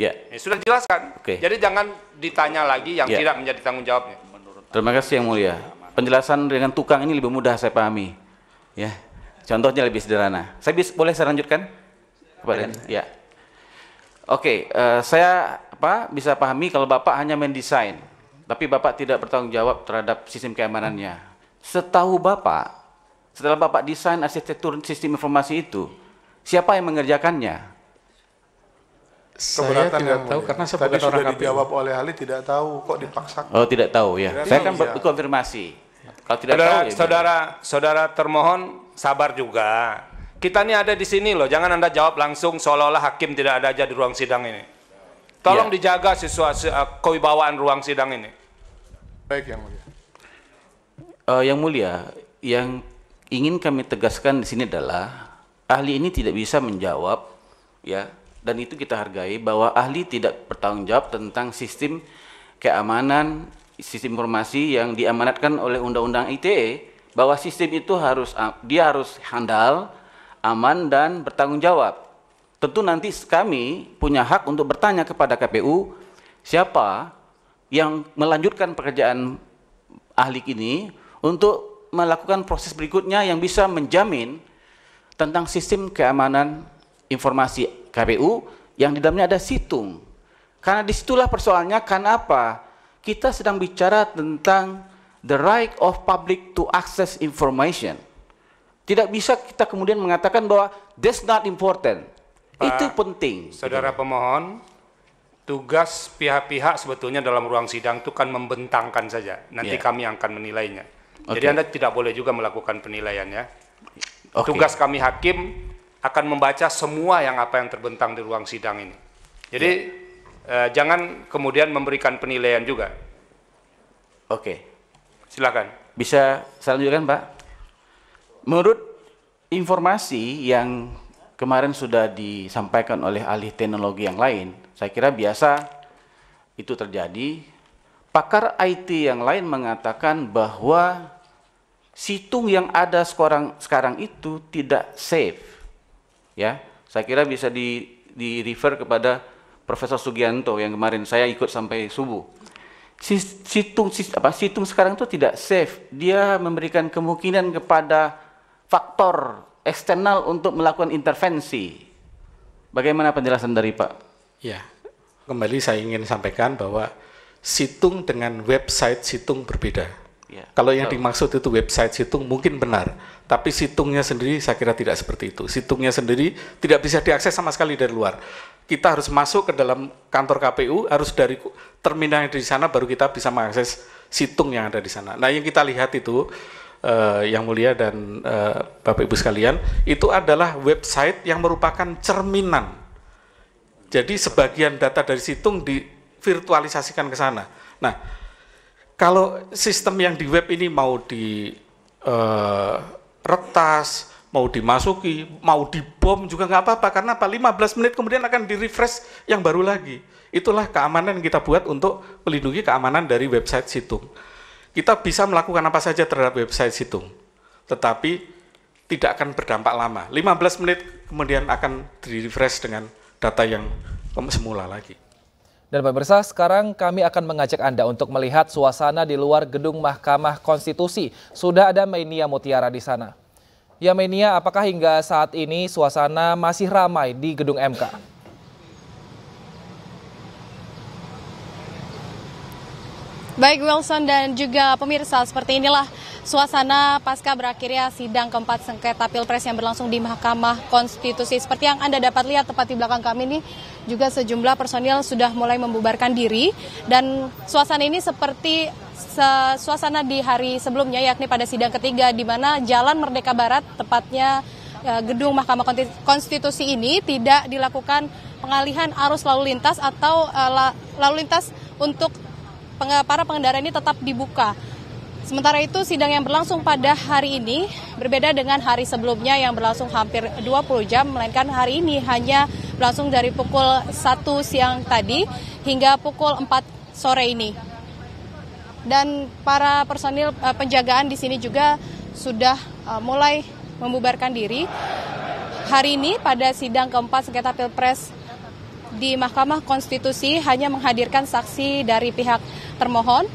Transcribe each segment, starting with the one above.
Ya. ya sudah dijelaskan. Okay. Jadi jangan ditanya lagi yang yeah. tidak menjadi tanggung jawabnya. Terima kasih yang mulia. Penjelasan dengan tukang ini lebih mudah saya pahami. Ya. Contohnya lebih sederhana. Saya bisa, boleh saya lanjutkan? Kepada, ya. Oke, okay, uh, eh, saya apa bisa pahami kalau Bapak hanya mendesain, tapi Bapak tidak bertanggung jawab terhadap sistem keamanannya. Setahu Bapak, setelah Bapak desain arsitektur sistem informasi itu, siapa yang mengerjakannya? saya tidak tahu ya. karena saya bukan orang KPU. dijawab oleh ahli tidak tahu kok dipaksakan. Oh tidak tahu ya. Tidak saya akan kan iya. berkonfirmasi. Kalau tidak saudara, tahu ya saudara bilang. saudara termohon sabar juga. Kita ini ada di sini loh, jangan anda jawab langsung seolah-olah hakim tidak ada aja di ruang sidang ini. Tolong ya. dijaga situasi uh, eh, kewibawaan ruang sidang ini. Baik yang mulia. Uh, yang mulia, yang ingin kami tegaskan di sini adalah ahli ini tidak bisa menjawab ya dan itu kita hargai bahwa ahli tidak bertanggung jawab tentang sistem keamanan sistem informasi yang diamanatkan oleh undang-undang ITE bahwa sistem itu harus dia harus handal, aman dan bertanggung jawab. Tentu nanti kami punya hak untuk bertanya kepada KPU siapa yang melanjutkan pekerjaan ahli ini untuk melakukan proses berikutnya yang bisa menjamin tentang sistem keamanan informasi KPU yang di dalamnya ada situng. Karena disitulah persoalannya, karena apa? Kita sedang bicara tentang the right of public to access information. Tidak bisa kita kemudian mengatakan bahwa that's not important. Pak, Itu penting. Saudara pemohon, tugas pihak-pihak sebetulnya dalam ruang sidang itu kan membentangkan saja. Nanti yeah. kami akan menilainya. Okay. Jadi Anda tidak boleh juga melakukan penilaian ya. Okay. Tugas kami hakim akan membaca semua yang apa yang terbentang di ruang sidang ini. Jadi ya. eh, jangan kemudian memberikan penilaian juga. Oke. Silakan. Bisa saya lanjutkan, Pak? Menurut informasi yang kemarin sudah disampaikan oleh ahli teknologi yang lain, saya kira biasa itu terjadi. Pakar IT yang lain mengatakan bahwa situng yang ada sekarang sekarang itu tidak safe ya saya kira bisa di di refer kepada Profesor Sugianto yang kemarin saya ikut sampai subuh situng apa situng sekarang itu tidak safe dia memberikan kemungkinan kepada faktor eksternal untuk melakukan intervensi bagaimana penjelasan dari Pak ya kembali saya ingin sampaikan bahwa situng dengan website situng berbeda Ya, Kalau yang so. dimaksud itu website situng mungkin benar, tapi situngnya sendiri saya kira tidak seperti itu. Situngnya sendiri tidak bisa diakses sama sekali dari luar. Kita harus masuk ke dalam kantor KPU, harus dari terminal yang di sana baru kita bisa mengakses situng yang ada di sana. Nah, yang kita lihat itu uh, yang mulia dan uh, Bapak Ibu sekalian, itu adalah website yang merupakan cerminan. Jadi sebagian data dari situng divirtualisasikan ke sana. Nah, kalau sistem yang di web ini mau di uh, retas, mau dimasuki, mau dibom juga nggak apa-apa karena apa 15 menit kemudian akan di refresh yang baru lagi. Itulah keamanan yang kita buat untuk melindungi keamanan dari website situng. Kita bisa melakukan apa saja terhadap website situng, tetapi tidak akan berdampak lama. 15 menit kemudian akan di refresh dengan data yang semula lagi. Dan pemirsa, sekarang kami akan mengajak Anda untuk melihat suasana di luar gedung Mahkamah Konstitusi. Sudah ada Mainia Mutiara di sana. Ya Mainia, apakah hingga saat ini suasana masih ramai di gedung MK? Baik Wilson dan juga pemirsa, seperti inilah suasana pasca berakhirnya sidang keempat sengketa Pilpres yang berlangsung di Mahkamah Konstitusi. Seperti yang Anda dapat lihat tepat di belakang kami ini, juga sejumlah personil sudah mulai membubarkan diri dan suasana ini seperti suasana di hari sebelumnya yakni pada sidang ketiga di mana Jalan Merdeka Barat tepatnya e, gedung Mahkamah Konstitusi ini tidak dilakukan pengalihan arus lalu lintas atau e, lalu lintas untuk para pengendara ini tetap dibuka. Sementara itu sidang yang berlangsung pada hari ini berbeda dengan hari sebelumnya yang berlangsung hampir 20 jam melainkan hari ini hanya langsung dari pukul 1 siang tadi hingga pukul 4 sore ini. Dan para personil eh, penjagaan di sini juga sudah eh, mulai membubarkan diri. Hari ini pada sidang keempat sengketa Pilpres di Mahkamah Konstitusi hanya menghadirkan saksi dari pihak termohon.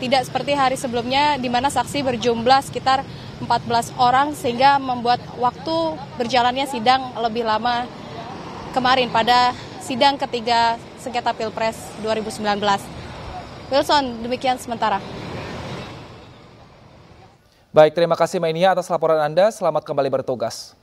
Tidak seperti hari sebelumnya di mana saksi berjumlah sekitar 14 orang sehingga membuat waktu berjalannya sidang lebih lama kemarin pada sidang ketiga sengketa Pilpres 2019. Wilson, demikian sementara. Baik, terima kasih Mainia atas laporan Anda. Selamat kembali bertugas.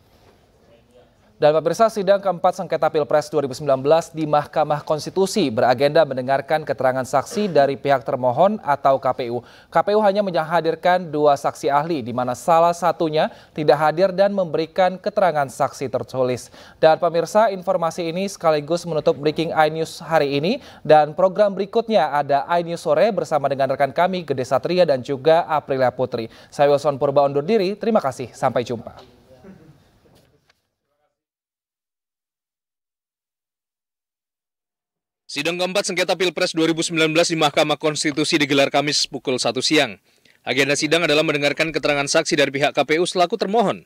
Dan pemirsa sidang keempat sengketa Pilpres 2019 di Mahkamah Konstitusi beragenda mendengarkan keterangan saksi dari pihak termohon atau KPU. KPU hanya menghadirkan dua saksi ahli di mana salah satunya tidak hadir dan memberikan keterangan saksi tertulis. Dan pemirsa informasi ini sekaligus menutup Breaking iNews hari ini dan program berikutnya ada iNews Sore bersama dengan rekan kami Gede Satria dan juga Aprilia Putri. Saya Wilson Purba undur diri, terima kasih, sampai jumpa. Sidang keempat sengketa Pilpres 2019 di Mahkamah Konstitusi digelar Kamis pukul 1 siang. Agenda sidang adalah mendengarkan keterangan saksi dari pihak KPU selaku termohon.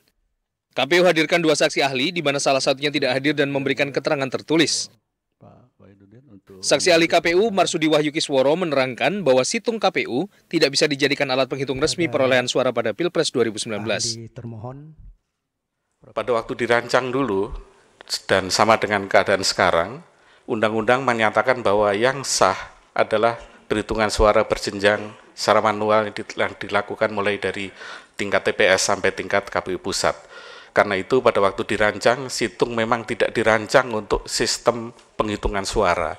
KPU hadirkan dua saksi ahli di mana salah satunya tidak hadir dan memberikan keterangan tertulis. Saksi ahli KPU Marsudi Wahyu Kisworo menerangkan bahwa situng KPU tidak bisa dijadikan alat penghitung resmi perolehan suara pada Pilpres 2019. Pada waktu dirancang dulu dan sama dengan keadaan sekarang, undang-undang menyatakan bahwa yang sah adalah perhitungan suara berjenjang secara manual yang dilakukan mulai dari tingkat TPS sampai tingkat KPU pusat. Karena itu pada waktu dirancang, situng memang tidak dirancang untuk sistem penghitungan suara.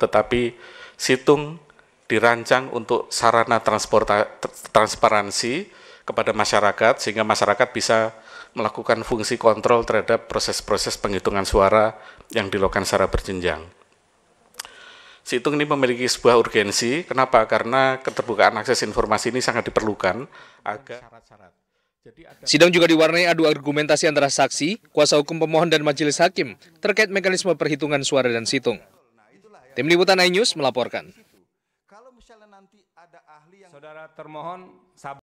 Tetapi situng dirancang untuk sarana transporta, transparansi kepada masyarakat sehingga masyarakat bisa melakukan fungsi kontrol terhadap proses-proses penghitungan suara yang dilakukan secara berjenjang. Situng ini memiliki sebuah urgensi. Kenapa? Karena keterbukaan akses informasi ini sangat diperlukan agar Sidang juga diwarnai adu argumentasi antara saksi, kuasa hukum pemohon dan majelis hakim terkait mekanisme perhitungan suara dan situng. Tim Liputan iNews melaporkan. Saudara termohon,